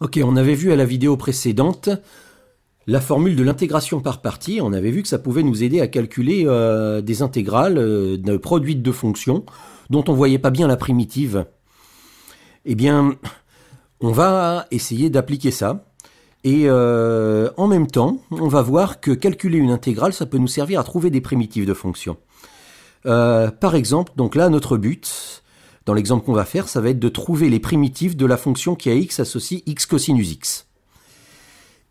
Ok, on avait vu à la vidéo précédente la formule de l'intégration par partie. On avait vu que ça pouvait nous aider à calculer euh, des intégrales euh, de produites de fonctions dont on voyait pas bien la primitive. Eh bien, on va essayer d'appliquer ça. Et euh, en même temps, on va voir que calculer une intégrale, ça peut nous servir à trouver des primitives de fonctions. par exemple, donc là, notre but, dans l'exemple qu'on va faire, ça va être de trouver les primitifs de la fonction qui a x associe x cosinus x.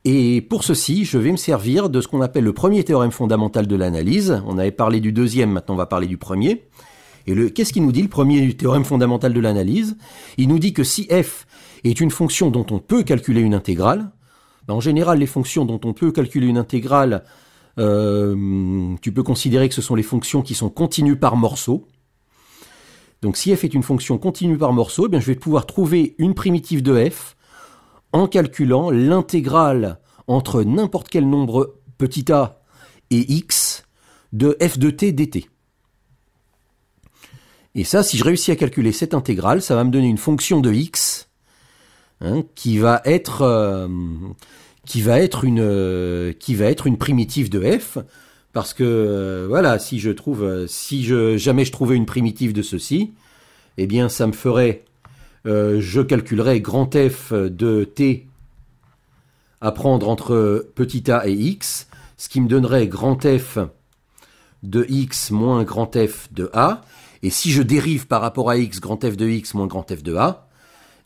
Et pour ceci, je vais me servir de ce qu'on appelle le premier théorème fondamental de l'analyse. On avait parlé du deuxième, maintenant on va parler du premier. Et qu'est-ce qu'il nous dit, le premier théorème fondamental de l'analyse Il nous dit que si f est une fonction dont on peut calculer une intégrale, ben, en général, les fonctions dont on peut calculer une intégrale, euh, tu peux considérer que ce sont les fonctions qui sont continues par morceaux. Donc si f est une fonction continue par morceau, eh bien, je vais pouvoir trouver une primitive de f en calculant l'intégrale entre n'importe quel nombre petit a et x de f de t dt. Et ça, si je réussis à calculer cette intégrale, ça va me donner une fonction de x hein, qui va être euh, euh, qui va être une primitive de f parce que euh, voilà, si je trouve, euh, si jamais je trouvais une primitive de ceci, eh bien ça me ferait, euh, je calculerais grand f de t à prendre entre petit a et x, ce qui me donnerait grand f de x moins grand f de a. Et si je dérive par rapport à x grand f de x moins grand f de a,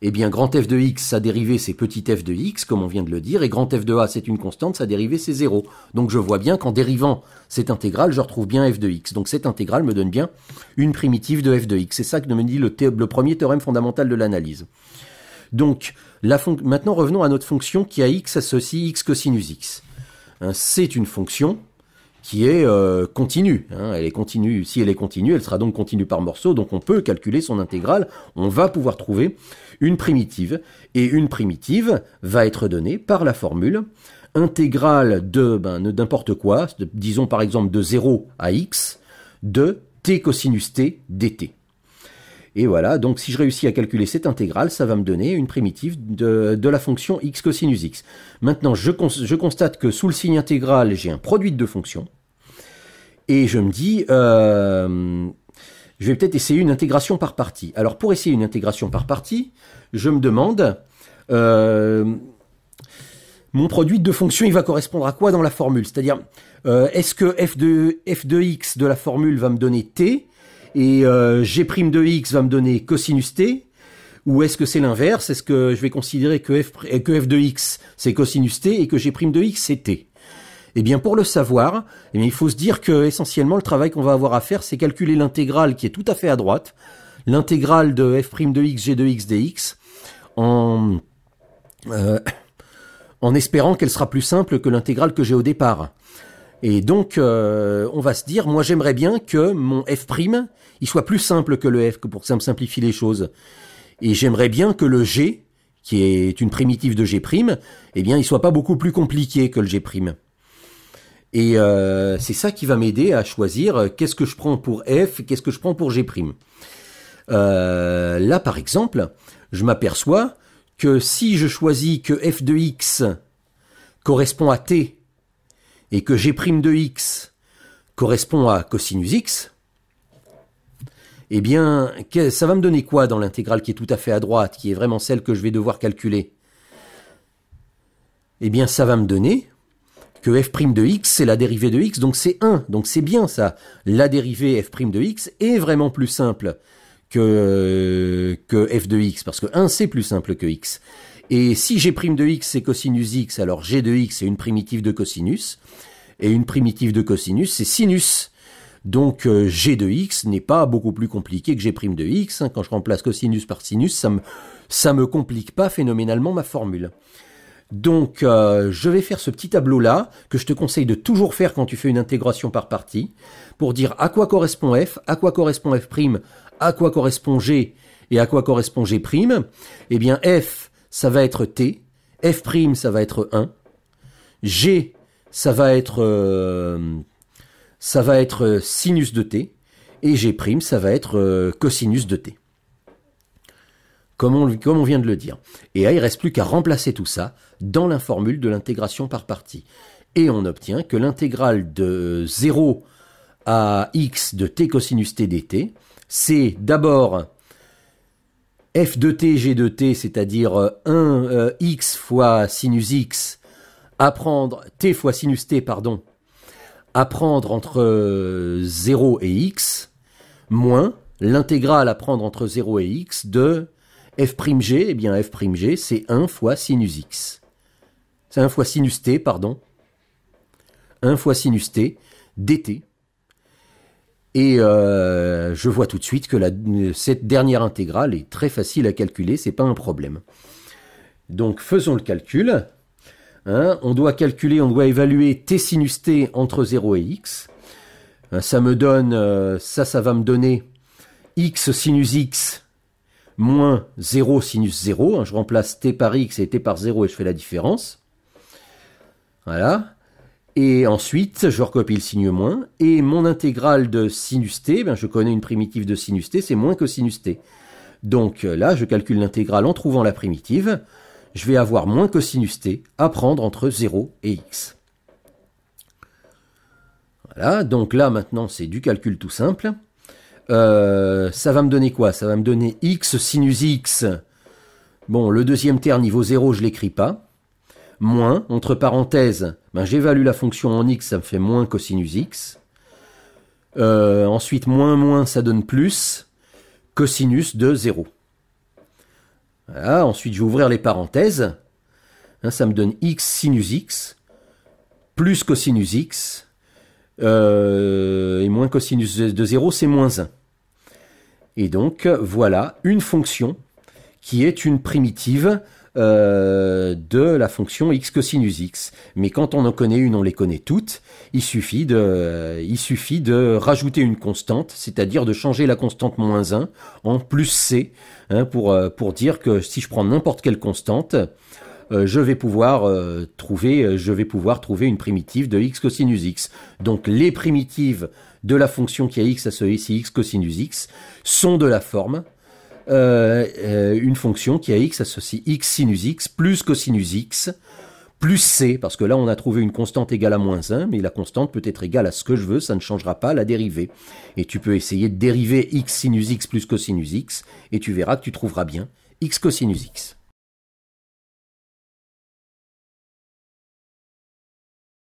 eh bien, grand f de x, sa dérivée, c'est petit f de x, comme on vient de le dire, et grand f de a, c'est une constante, sa dérivée, c'est 0. Donc je vois bien qu'en dérivant cette intégrale, je retrouve bien f de x. Donc cette intégrale me donne bien une primitive de f de x. C'est ça que me dit le, premier théorème fondamental de l'analyse. Donc, maintenant revenons à notre fonction qui a x associe x cosinus x. Hein, c'est une fonction, qui est euh, continue. Hein. elle est continue. Si elle est continue, elle sera donc continue par morceau. Donc on peut calculer son intégrale. On va pouvoir trouver une primitive. Et une primitive va être donnée par la formule intégrale de ben, n'importe quoi, disons par exemple de 0 à x, de t cosinus t dt. Et voilà, donc si je réussis à calculer cette intégrale, ça va me donner une primitive de, la fonction x cosinus x. Maintenant, je, constate que sous le signe intégral, j'ai un produit de deux fonctions. Et je me dis, euh, je vais peut-être essayer une intégration par partie. Alors pour essayer une intégration par partie, je me demande... Euh, mon produit de fonctions, il va correspondre à quoi dans la formule C'est-à-dire, euh, est-ce que f de x de la formule va me donner t et euh, g' de x va me donner cosinus t ou est-ce que c'est l'inverse Est-ce que je vais considérer que f, que f de x c'est cosinus t et que g' de x c'est t eh bien, pour le savoir, eh il faut se dire que essentiellement le travail qu'on va avoir à faire, c'est calculer l'intégrale qui est tout à fait à droite, l'intégrale de f' de x g de x dx, en, euh, en espérant qu'elle sera plus simple que l'intégrale que j'ai au départ. Et donc, euh, on va se dire, moi j'aimerais bien que mon f' il soit plus simple que le f, que pour ça me simplifie les choses. Et j'aimerais bien que le g, qui est une primitive de g', eh bien, il soit pas beaucoup plus compliqué que le g'. Et euh, c'est ça qui va m'aider à choisir euh, qu'est-ce que je prends pour f et qu'est-ce que je prends pour g'. là, par exemple, je m'aperçois que si je choisis que f de x correspond à t et que g' de x correspond à cosinus x, eh bien, ça va me donner quoi dans l'intégrale qui est tout à fait à droite, qui est vraiment celle que je vais devoir calculer Eh bien, ça va me donner que f' de x, c'est la dérivée de x, donc c'est 1. Donc c'est bien ça. La dérivée f' de x est vraiment plus simple que, que f de x, parce que 1, c'est plus simple que x. Et si g' de x, c'est cosinus x, alors g de x, c'est une primitive de cosinus. Et une primitive de cosinus, c'est sinus. Donc euh, g de x n'est pas beaucoup plus compliqué que g' de x. Hein, quand je remplace cosinus par sinus, ça me, ça me complique pas phénoménalement ma formule. Donc euh, je vais faire ce petit tableau-là, que je te conseille de toujours faire quand tu fais une intégration par partie, pour dire à quoi correspond f, à quoi correspond f', à quoi correspond g, et à quoi correspond g'. Eh bien f, ça va être T, F prime, ça va être 1, G, ça va être, euh, ça va être sinus de T, et G prime, ça va être euh, cosinus de T. Comme on, comme on, vient de le dire. Et là, il reste plus qu'à remplacer tout ça dans la formule de l'intégration par partie. Et on obtient que l'intégrale de 0 à x de t cosinus t dt, c'est d'abord f de t g de t, c'est-à-dire 1 euh, euh, x fois sinus x, à prendre t fois sinus t, pardon, à prendre entre 0 euh, et x, moins l'intégrale à prendre entre 0 et x de g, eh bien f g c'est 1 fois sinus x. C'est 1 fois sinus t, pardon. 1 fois sinus t, dt. Et euh, je vois tout de suite que cette dernière intégrale est très facile à calculer, c'est pas un problème. Donc faisons le calcul. Hein. on doit calculer, on doit évaluer t sin t entre 0 et x. Hein, ça me donne, euh, ça, ça va me donner x sin x moins 0 sin 0. Je remplace t par x et t par 0 et je fais la différence. Voilà. Et ensuite, je recopie le signe moins. Et mon intégrale de sinus t, eh je connais une primitive de sinus t, c'est moins que sinus t. Donc euh, là, je calcule l'intégrale en trouvant la primitive. Je vais avoir moins que sinus t à prendre entre 0 et x. Voilà, donc là maintenant c'est du calcul tout simple. Euh, ça va me donner quoi Ça va me donner x sinus x. Bon, le deuxième terme niveau 0, je l'écris pas moins, entre parenthèses, ben, j'évalue la fonction en x, ça me fait moins cosinus x. Euh, ensuite, moins moins, ça donne plus cosinus de 0. Voilà, ensuite, je vais ouvrir les parenthèses. Hein, ça me donne x sinus x plus cosinus x euh, et moins cosinus de 0, c'est moins 1. Et donc, voilà une fonction qui est une primitive euh, de la fonction x cosinus x. Mais quand on en connaît une, on les connaît toutes. Il suffit de, il suffit de rajouter une constante, c'est-à-dire de changer la constante moins 1 en plus c, hein, pour, euh, pour dire que si je prends n'importe quelle constante, euh, je vais pouvoir trouver je vais pouvoir trouver une primitive de x cosinus x. Donc les primitives de la fonction qui a x à ce ici x cosinus x sont de la forme euh, euh, une fonction qui a x associe x sinus x plus cosinus x plus c, parce que là on a trouvé une constante égale à moins 1, mais la constante peut être égale à ce que je veux, ça ne changera pas la dérivée. Et tu peux essayer de dériver x sinus x plus cosinus x, et tu verras que tu trouveras bien x cosinus x.